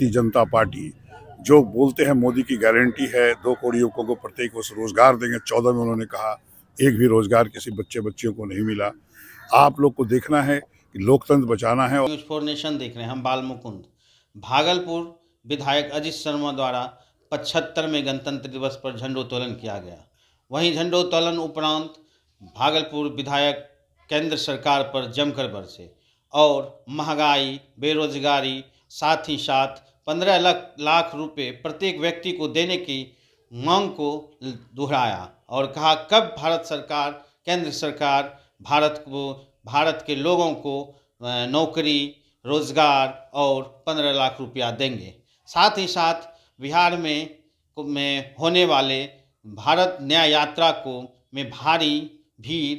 भारतीय जनता पार्टी जो बोलते हैं मोदी की गारंटी है दो कोड़ी युवकों को प्रत्येक वर्ष रोजगार देंगे चौदह में उन्होंने कहा एक भी रोजगार किसी बच्चे बच्चियों को नहीं मिला आप लोग को देखना है कि लोकतंत्र बचाना है न्यूज फोर नेशन देख रहे हैं हम बाल मुकुंद भागलपुर विधायक अजीत शर्मा द्वारा पचहत्तरवें गणतंत्र दिवस पर झंडोत्तोलन किया गया वहीं झंडोत्तोलन उपरांत भागलपुर विधायक केंद्र सरकार पर जमकर बरसे और महंगाई बेरोजगारी साथ ही साथ पंद्रह लाख लाख रुपए प्रत्येक व्यक्ति को देने की मांग को दोहराया और कहा कब भारत सरकार केंद्र सरकार भारत को भारत के लोगों को नौकरी रोजगार और पंद्रह लाख रुपया देंगे साथ ही साथ बिहार में में होने वाले भारत न्याय यात्रा को में भारी भीड़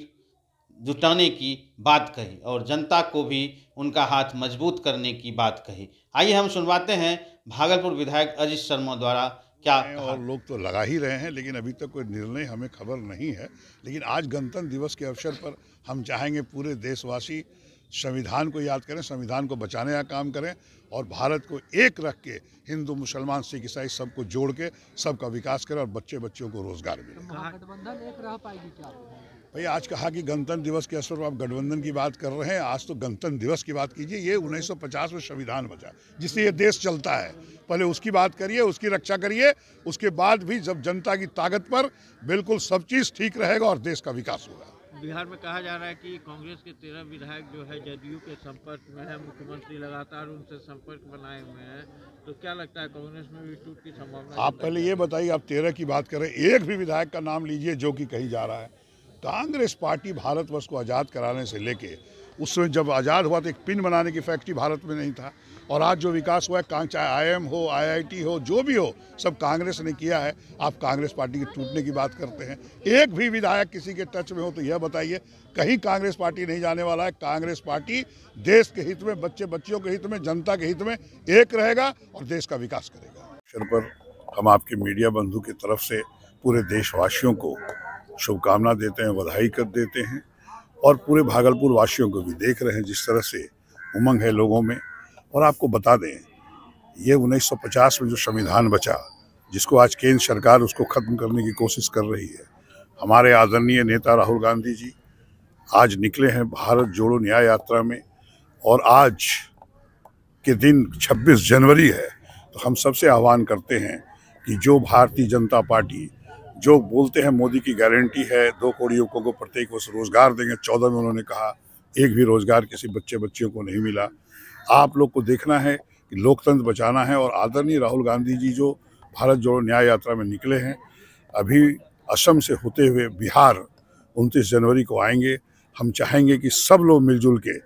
जुटाने की बात कही और जनता को भी उनका हाथ मजबूत करने की बात कही आइए हम सुनवाते हैं भागलपुर विधायक अजीत शर्मा द्वारा क्या और लोग तो लगा ही रहे हैं लेकिन अभी तक तो कोई निर्णय हमें खबर नहीं है लेकिन आज गणतंत्र दिवस के अवसर पर हम चाहेंगे पूरे देशवासी संविधान को याद करें संविधान को बचाने का काम करें और भारत को एक रख के हिंदू मुसलमान सिख ईसाई सबको जोड़ के सबका विकास करें और बच्चे बच्चों को रोजगार मिले गठबंधन एक रह पाएगी क्या भैया आज कहा कि गणतंत्र दिवस के अवसर पर आप गठबंधन की बात कर रहे हैं आज तो गणतंत्र दिवस की बात कीजिए ये 1950 में संविधान बचा जिससे ये देश चलता है पहले उसकी बात करिए उसकी रक्षा करिए उसके बाद भी जब जनता की ताकत पर बिल्कुल सब चीज़ ठीक रहेगा और देश का विकास होगा बिहार में कहा जा रहा है कि कांग्रेस के तेरह विधायक जो है जदयू के संपर्क में है मुख्यमंत्री लगातार उनसे संपर्क बनाए हुए हैं तो क्या लगता है कांग्रेस में भी टूट की संभावना आप पहले ये बताइए आप तेरह की बात करें एक भी विधायक का नाम लीजिए जो कि कही जा रहा है कांग्रेस पार्टी भारतवर्ष को आज़ाद कराने से लेके उसमें जब आज़ाद हुआ तो एक पिन बनाने की फैक्ट्री भारत में नहीं था और आज जो विकास हुआ है चाहे आई हो आईआईटी हो जो भी हो सब कांग्रेस ने किया है आप कांग्रेस पार्टी के टूटने की बात करते हैं एक भी विधायक किसी के टच में हो तो यह बताइए कहीं कांग्रेस पार्टी नहीं जाने वाला है कांग्रेस पार्टी देश के हित में बच्चे बच्चियों के हित में जनता के हित में एक रहेगा और देश का विकास करेगा पर हम आपके मीडिया बंधु की तरफ से पूरे देशवासियों को शुभकामना देते हैं बधाई कर देते हैं और पूरे भागलपुर वासियों को भी देख रहे हैं जिस तरह से उमंग है लोगों में और आपको बता दें ये 1950 में जो संविधान बचा जिसको आज केंद्र सरकार उसको ख़त्म करने की कोशिश कर रही है हमारे आदरणीय नेता राहुल गांधी जी आज निकले हैं भारत जोड़ो न्याय यात्रा में और आज के दिन 26 जनवरी है तो हम सबसे आह्वान करते हैं कि जो भारतीय जनता पार्टी जो बोलते हैं मोदी की गारंटी है दो करोड़ युवकों को प्रत्येक वर्ष रोज़गार देंगे चौदह में उन्होंने कहा एक भी रोज़गार किसी बच्चे बच्चियों को नहीं मिला आप लोग को देखना है कि लोकतंत्र बचाना है और आदरणीय राहुल गांधी जी जो भारत जोड़ो न्याय यात्रा में निकले हैं अभी असम से होते हुए बिहार उनतीस जनवरी को आएंगे हम चाहेंगे कि सब लोग मिलजुल के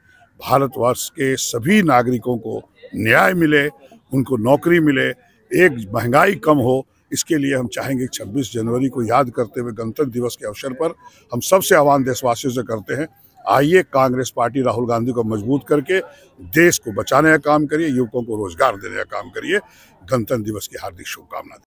भारतवर्ष के सभी नागरिकों को न्याय मिले उनको नौकरी मिले एक महंगाई कम हो इसके लिए हम चाहेंगे छब्बीस जनवरी को याद करते हुए गणतंत्र दिवस के अवसर पर हम सबसे आह्वान देशवासियों से करते हैं आइए कांग्रेस पार्टी राहुल गांधी को मजबूत करके देश को बचाने का काम करिए युवकों को रोजगार देने का काम करिए गणतंत्र दिवस की हार्दिक शुभकामना